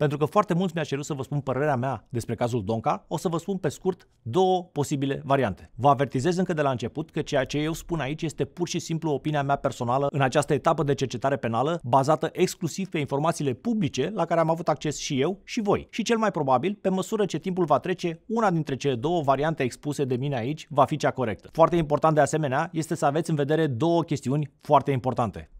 Pentru că foarte mulți mi-a cerut să vă spun părerea mea despre cazul Donca, o să vă spun pe scurt două posibile variante. Vă avertizez încă de la început că ceea ce eu spun aici este pur și simplu opinia mea personală în această etapă de cercetare penală, bazată exclusiv pe informațiile publice la care am avut acces și eu și voi. Și cel mai probabil, pe măsură ce timpul va trece, una dintre cele două variante expuse de mine aici va fi cea corectă. Foarte important de asemenea este să aveți în vedere două chestiuni foarte importante.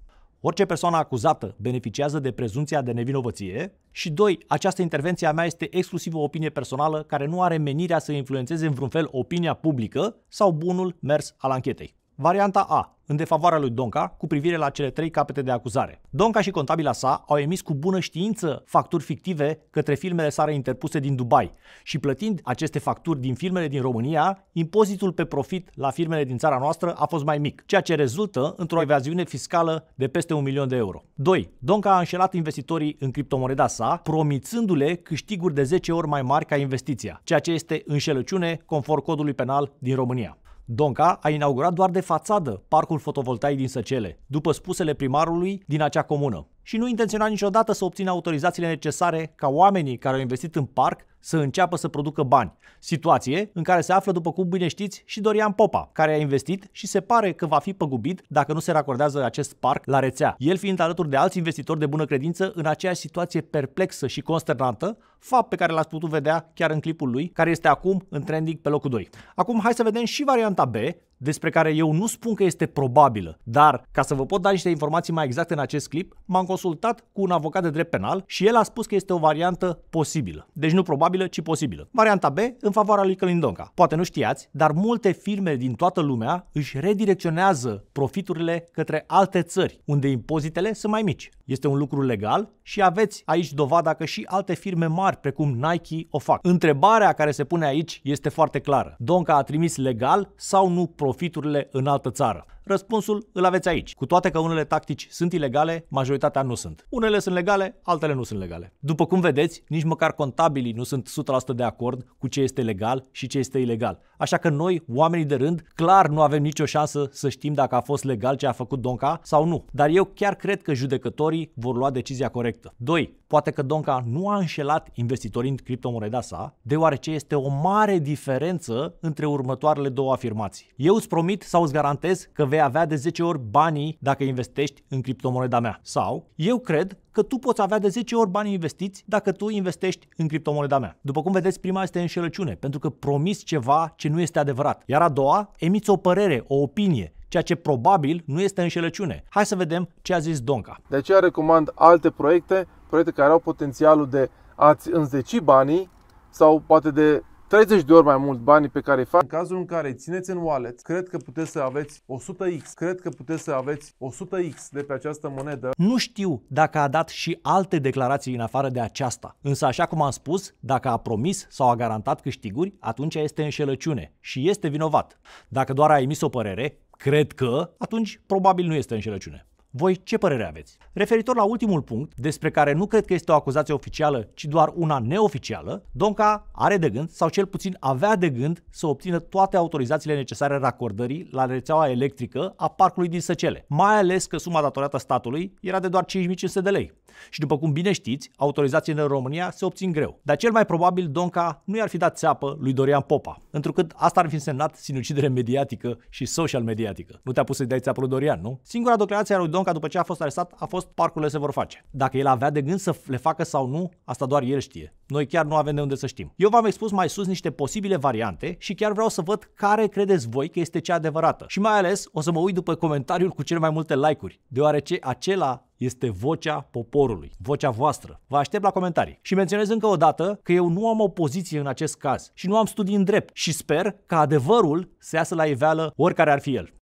Orice persoană acuzată beneficiază de prezumția de nevinovăție și 2. Această intervenție a mea este exclusiv o opinie personală care nu are menirea să influențeze în vreun fel opinia publică sau bunul mers al anchetei. Varianta A, în defavoarea lui Donca cu privire la cele trei capete de acuzare. Donca și contabila sa au emis cu bună știință facturi fictive către filmele sale interpuse din Dubai și plătind aceste facturi din filmele din România, impozitul pe profit la firmele din țara noastră a fost mai mic, ceea ce rezultă într-o evaziune fiscală de peste un milion de euro. 2. Donca a înșelat investitorii în criptomoneda sa, promițându-le câștiguri de 10 ori mai mari ca investiția, ceea ce este înșelăciune conform codului penal din România. Donca a inaugurat doar de fațadă parcul fotovoltaic din Săcele, după spusele primarului din acea comună și nu intenționa niciodată să obțină autorizațiile necesare ca oamenii care au investit în parc să înceapă să producă bani. Situație în care se află, după cum bine știți, și Dorian Popa, care a investit și se pare că va fi păgubit dacă nu se racordează acest parc la rețea. El fiind alături de alți investitori de bună credință în aceeași situație perplexă și consternantă, fapt pe care l-ați putut vedea chiar în clipul lui, care este acum în trending pe locul 2. Acum hai să vedem și varianta B, despre care eu nu spun că este probabilă, dar ca să vă pot da niște informații mai exacte în acest clip, m-am consultat cu un avocat de drept penal și el a spus că este o variantă posibilă. Deci nu probabilă, ci posibilă. Varianta B, în favoarea lui Călindonca. Poate nu știați, dar multe firme din toată lumea își redirecționează profiturile către alte țări, unde impozitele sunt mai mici. Este un lucru legal și aveți aici dovada că și alte firme mari, precum Nike, o fac. Întrebarea care se pune aici este foarte clară. Donca a trimis legal sau nu profit profiturile în altă țară. Răspunsul îl aveți aici. Cu toate că unele tactici sunt ilegale, majoritatea nu sunt. Unele sunt legale, altele nu sunt legale. După cum vedeți, nici măcar contabilii nu sunt 100% de acord cu ce este legal și ce este ilegal. Așa că noi, oamenii de rând, clar nu avem nicio șansă să știm dacă a fost legal ce a făcut Donca sau nu. Dar eu chiar cred că judecătorii vor lua decizia corectă. 2. Poate că Donca nu a înșelat investitorii în criptomoneda sa, deoarece este o mare diferență între următoarele două afirmații. Eu îți promit sau îți garantez că vei avea de 10 ori banii dacă investești în criptomoneda mea. Sau, eu cred că tu poți avea de 10 ori bani investiți dacă tu investești în criptomoneda mea. După cum vedeți, prima este înșelăciune, pentru că promiți ceva ce nu este adevărat. Iar a doua, emiți o părere, o opinie, ceea ce probabil nu este înșelăciune. Hai să vedem ce a zis Donca. De aceea recomand alte proiecte, proiecte care au potențialul de a-ți înzeci banii sau poate de 30 de ori mai mult banii pe care îi fac. În cazul în care țineți în wallet, cred că puteți să aveți 100x, cred că puteți să aveți 100x de pe această monedă. Nu știu dacă a dat și alte declarații în afară de aceasta, însă așa cum am spus, dacă a promis sau a garantat câștiguri, atunci este înșelăciune și este vinovat. Dacă doar a emis o părere, cred că, atunci probabil nu este înșelăciune. Voi ce părere aveți? Referitor la ultimul punct, despre care nu cred că este o acuzație oficială, ci doar una neoficială, Donca are de gând, sau cel puțin avea de gând, să obțină toate autorizațiile necesare racordării la rețeaua electrică a parcului din Săcele, mai ales că suma datorată statului era de doar 5500 de lei. Și după cum bine știți, autorizațiile în România se obțin greu. Dar cel mai probabil Donca nu i-ar fi dat țeapă lui Dorian Popa, întrucât asta ar fi însemnat sinucidere mediatică și social mediatică. Nu te-a pus să-i dai țeapă lui Dorian, nu? Singura declarație a lui Donca Donca, după ce a fost arestat, a fost parcurile se vor face. Dacă el avea de gând să le facă sau nu, asta doar el știe. Noi chiar nu avem de unde să știm. Eu v-am expus mai sus niște posibile variante și chiar vreau să văd care credeți voi că este cea adevărată. Și mai ales o să mă uit după comentariul cu cele mai multe like-uri, deoarece acela este vocea poporului, vocea voastră. Vă aștept la comentarii. Și menționez încă o dată că eu nu am o poziție în acest caz și nu am studii în drept și sper că adevărul se iasă la iveală oricare ar fi el.